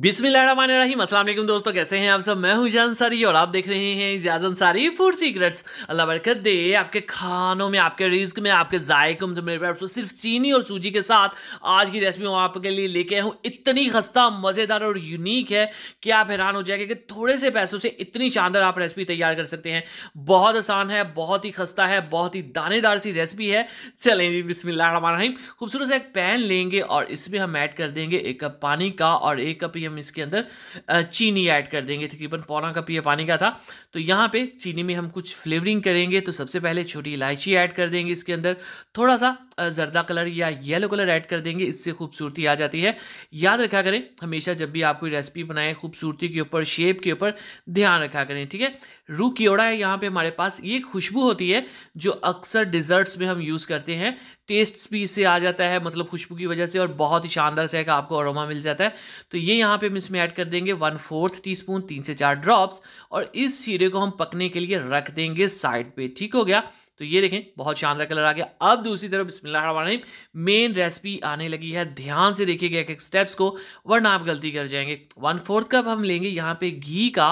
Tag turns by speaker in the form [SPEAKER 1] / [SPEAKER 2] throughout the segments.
[SPEAKER 1] बिस्मिल्लाहिर्रहमानिर्रहीम अस्सलाम वालेकुम दोस्तों कैसे हैं आप सब मैं हूं जान सारी और आप देख रहे हैं इजाज अंसारी फूड सीक्रेट्स अल्लाह बरकत दे आपके खानों में आपके रिस्क में आपके जायकों में तो मेरे पास सिर्फ चीनी और सूजी के साथ आज की रेसिपी मैं आपके लिए लेके आया हूँ इतनी खस्ता मज़ेदार और यूनिक है कि आप हैरान हो जाएगा कि थोड़े से पैसों से इतनी शानदार आप रेसिपी तैयार कर सकते हैं बहुत आसान है बहुत ही खस्ता है बहुत ही दानेदार सी रेसिपी है चलें जी बिस्मिल्लाहिर्रहमानिर्रहीम खूबसूरत सा एक पैन लेंगे और इसमें हम ऐड कर देंगे एक कप पानी का और एक कप भी हम इसके अंदर चीनी ऐड कर देंगे तकरीबन पौना कप ये पानी का था तो यहाँ पे चीनी में हम कुछ फ्लेवरिंग करेंगे तो सबसे पहले छोटी इलायची ऐड कर देंगे इसके अंदर थोड़ा सा जर्दा कलर या येलो कलर ऐड कर देंगे इससे खूबसूरती आ जाती है याद रखा करें हमेशा जब भी आप कोई रेसिपी बनाएं खूबसूरती के ऊपर शेप के ऊपर ध्यान रखा करें ठीक है रू कीड़ा है यहाँ पे हमारे पास ये खुशबू होती है जो अक्सर डिज़र्ट्स में हम यूज़ करते हैं टेस्ट भी इससे आ जाता है मतलब खुशबू की वजह से और बहुत ही शानदार से आपको अरोमा मिल जाता है तो ये यहाँ यहाँ पे हम इसमें ऐड कर देंगे वन फोर्थ टीस्पून स्पून तीन से चार ड्रॉप्स और इस सीरे को हम पकने के लिए रख देंगे साइड पे ठीक हो गया तो ये देखें बहुत शानदार कलर आ गया अब दूसरी तरफ बिस्मिल्लाह मेन रेसिपी आने लगी है ध्यान से देखिएगा एक एक स्टेप्स को वरना आप गलती कर जाएंगे वन फोर्थ कप हम लेंगे यहाँ पे घी का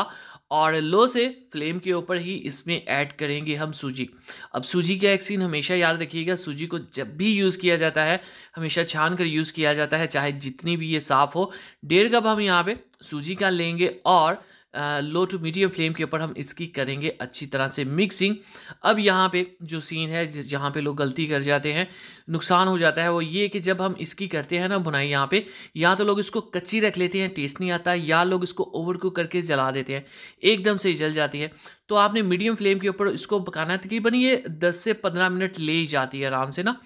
[SPEAKER 1] और लो से फ्लेम के ऊपर ही इसमें ऐड करेंगे हम सूजी अब सूजी का एक सीन हमेशा याद रखिएगा सूजी को जब भी यूज़ किया जाता है हमेशा छान कर यूज़ किया जाता है चाहे जितनी भी ये साफ़ हो डेढ़ कप हम यहाँ पे सूजी का लेंगे और लो टू मीडियम फ्लेम के ऊपर हम इसकी करेंगे अच्छी तरह से मिक्सिंग अब यहाँ पे जो सीन है जहाँ पे लोग गलती कर जाते हैं नुकसान हो जाता है वो ये कि जब हम इसकी करते हैं ना बुनाई यहाँ पे या तो लोग इसको कच्ची रख लेते हैं टेस्ट नहीं आता या लोग इसको ओवर कुक करके जला देते हैं एकदम से जल जाती है तो आपने मीडियम फ्लेम के ऊपर इसको पकाना है तकरीबन ये दस से पंद्रह मिनट ले ही जाती है आराम से ना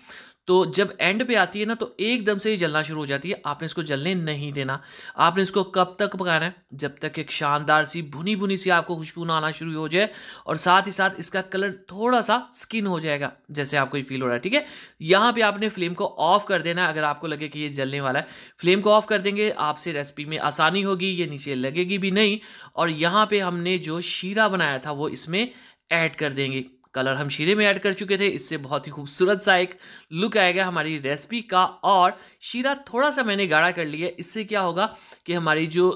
[SPEAKER 1] तो जब एंड पे आती है ना तो एकदम से ही जलना शुरू हो जाती है आपने इसको जलने नहीं देना आपने इसको कब तक पकाना है जब तक एक शानदार सी भुनी भुनी सी आपको खुशबू ना आना शुरू हो जाए और साथ ही साथ इसका कलर थोड़ा सा स्किन हो जाएगा जैसे आपको ये फील हो रहा है ठीक है यहाँ पे आपने फ्लेम को ऑफ कर देना है अगर आपको लगे कि ये जलने वाला है फ्लेम को ऑफ कर देंगे आपसे रेसिपी में आसानी होगी ये नीचे लगेगी भी नहीं और यहाँ पर हमने जो शीरा बनाया था वो इसमें ऐड कर देंगे कलर हम शीरे में ऐड कर चुके थे इससे बहुत ही खूबसूरत सा एक लुक आएगा हमारी रेसिपी का और शीरा थोड़ा सा मैंने गाढ़ा कर लिया इससे क्या होगा कि हमारी जो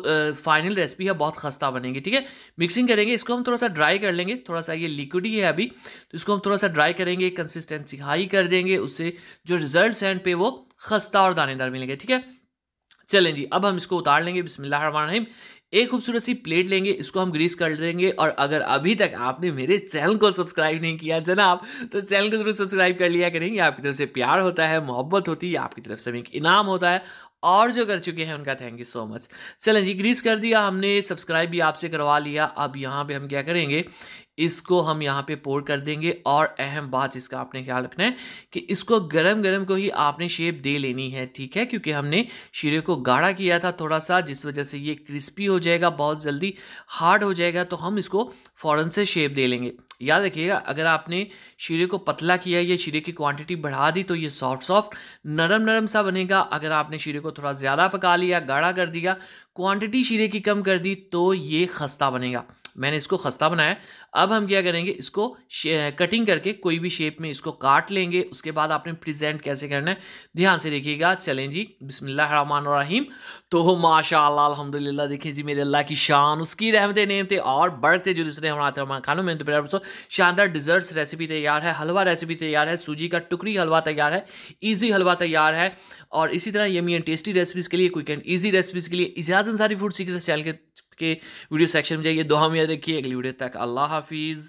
[SPEAKER 1] फाइनल रेसिपी है बहुत खस्ता बनेगी ठीक है मिक्सिंग करेंगे इसको हम थोड़ा सा ड्राई कर लेंगे थोड़ा सा ये लिक्विड ही है अभी तो इसको हम थोड़ा सा ड्राई करेंगे कंसिस्टेंसी हाई कर देंगे उससे जो रिजल्ट हैं पे वो खस्ता और दानेदार मिलेंगे ठीक है चलें जी अब हम इसको उतार लेंगे बिसमिल्लाम एक खूबसूरत सी प्लेट लेंगे इसको हम ग्रीस कर लेंगे और अगर अभी तक आपने मेरे चैनल को सब्सक्राइब नहीं किया जनाब तो चैनल को जरूर सब्सक्राइब कर लिया करेंगे आपकी तरफ से प्यार होता है मोहब्बत होती है आपकी तरफ से एक इनाम होता है और जो कर चुके हैं उनका थैंक यू सो मच चलें जी ग्रीस कर दिया हमने सब्सक्राइब भी आपसे करवा लिया अब यहाँ पे हम क्या करेंगे इसको हम यहाँ पे पोर कर देंगे और अहम बात इसका आपने ख्याल रखना है कि इसको गरम गरम को ही आपने शेप दे लेनी है ठीक है क्योंकि हमने शीरे को गाढ़ा किया था थोड़ा सा जिस वजह से ये क्रिस्पी हो जाएगा बहुत जल्दी हार्ड हो जाएगा तो हम इसको फ़ौरन से शेप दे लेंगे याद रखिएगा अगर आपने शीरे को पतला किया या शीरे की क्वांटिटी बढ़ा दी तो ये सॉफ्ट सॉफ्ट नरम नरम सा बनेगा अगर आपने शीरे को थोड़ा ज़्यादा पका लिया गाढ़ा कर दिया क्वांटिटी शीरे की कम कर दी तो ये खस्ता बनेगा मैंने इसको खस्ता बनाया अब हम क्या करेंगे इसको कटिंग करके कोई भी शेप में इसको काट लेंगे उसके बाद आपने प्रेजेंट कैसे करना है ध्यान से देखिएगा चलें जी बिसमीम तो माशा अलहमदिल्ला देखिए जी मेरे अल्लाह की शान उसकी रहमतें नियमतें और बढ़ते जो हमारे खानों में तो शानदार डिजर्ट्स रेसिपी तैयार है हलवा रेसिपी तैयार है सूजी का टुकड़ी हलवा तैयार है ईजी हलवा तैयार है और इसी तरह यमी एंड टेस्टी रेसिपीज़ के लिए क्विक एंड ईजी रेसिपीज़ के लिए Ijaz Ansari food secret channel के के वीडियो सेक्शन में जाइए दो हम यह देखिए अगली वीडियो तक अल्लाह हाफिज़